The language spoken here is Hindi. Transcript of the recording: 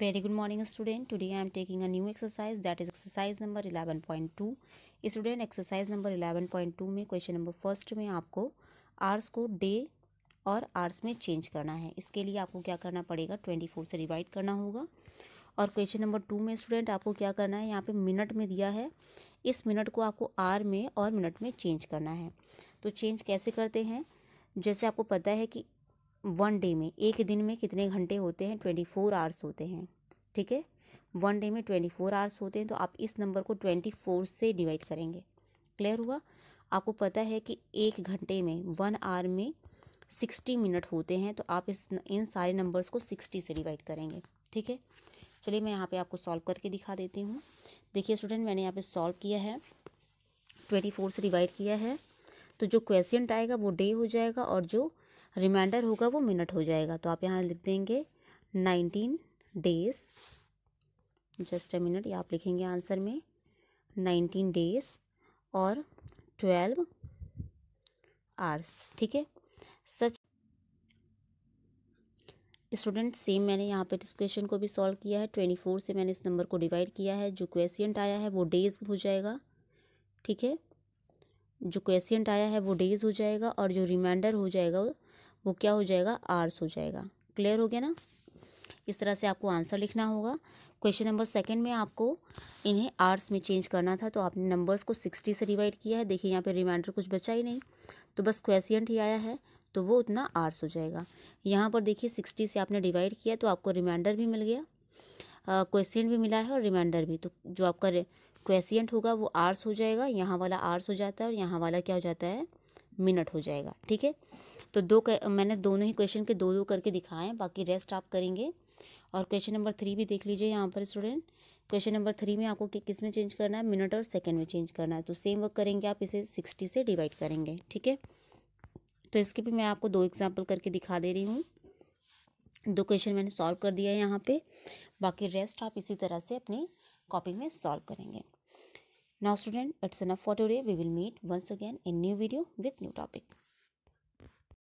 very good morning student today i am taking a new exercise that is exercise number 11.2 student exercise number 11.2 में क्वेश्चन नंबर फर्स्ट में आपको आर्स को डे और आर्स में चेंज करना है इसके लिए आपको क्या करना पड़ेगा ट्वेंटी फोर से डिवाइड करना होगा और क्वेश्चन नंबर टू में स्टूडेंट आपको क्या करना है यहाँ पे मिनट में दिया है इस मिनट को आपको आर में और मिनट में चेंज करना है तो चेंज कैसे करते हैं जैसे आपको पता है कि वन डे में एक दिन में कितने घंटे होते हैं ट्वेंटी फोर आवर्स होते हैं ठीक है वन डे में ट्वेंटी फोर आवर्स होते हैं तो आप इस नंबर को ट्वेंटी फोर से डिवाइड करेंगे क्लियर हुआ आपको पता है कि एक घंटे में वन आवर में सिक्सटी मिनट होते हैं तो आप इस इन सारे नंबर्स को सिक्सटी से डिवाइड करेंगे ठीक है चलिए मैं यहाँ पे आपको सॉल्व करके दिखा देती हूँ देखिए स्टूडेंट मैंने यहाँ पे सॉल्व किया है ट्वेंटी फोर से डिवाइड किया है तो जो क्वेश्चन आएगा वो डे हो जाएगा और जो रिमाइंडर होगा वो मिनट हो जाएगा तो आप यहाँ लिख देंगे nineteen days just a minute ये आप लिखेंगे आंसर में नाइनटीन डेज और ट्वेल्व आर्स ठीक है सच स्टूडेंट सेम मैंने यहाँ पे इस क्वेश्चन को भी सॉल्व किया है ट्वेंटी फोर से मैंने इस नंबर को डिवाइड किया है जो क्वेश्चन आया है वो डेज हो जाएगा ठीक है जो क्वेश्चन आया है वो डेज हो जाएगा और जो रिमाइंडर हो जाएगा वो वो क्या हो जाएगा आर्स हो जाएगा क्लियर हो गया ना इस तरह से आपको आंसर लिखना होगा क्वेश्चन नंबर सेकंड में आपको इन्हें आर्स में चेंज करना था तो आपने नंबर्स को सिक्सटी से डिवाइड किया है देखिए यहाँ पे रिमाइंडर कुछ बचा ही नहीं तो बस क्वेश्चन ही आया है तो वो उतना आर्स हो जाएगा यहाँ पर देखिए सिक्सटी से आपने डिवाइड किया तो आपको रिमाइंडर भी मिल गया क्वेश्चन भी मिला है और रिमाइंडर भी तो जो आपका क्वेश्चन होगा वो आर्स हो जाएगा यहाँ वाला आर्स हो जाता है और यहाँ वाला क्या हो जाता है मिनट हो जाएगा ठीक है तो दो कर, मैंने दोनों ही क्वेश्चन के दो दो करके दिखाए हैं बाकी रेस्ट आप करेंगे और क्वेश्चन नंबर थ्री भी देख लीजिए यहाँ पर स्टूडेंट क्वेश्चन नंबर थ्री में आपको कि, किस में चेंज करना है मिनट और सेकेंड में चेंज करना है तो सेम वर्क करेंगे आप इसे सिक्सटी से डिवाइड करेंगे ठीक है तो इसके भी मैं आपको दो एग्जाम्पल करके दिखा दे रही हूँ दो क्वेश्चन मैंने सॉल्व कर दिया है यहाँ पे बाकी रेस्ट आप इसी तरह से अपनी कॉपी में सॉल्व करेंगे Now student, it's enough for today. We will meet once again in new video with new topic.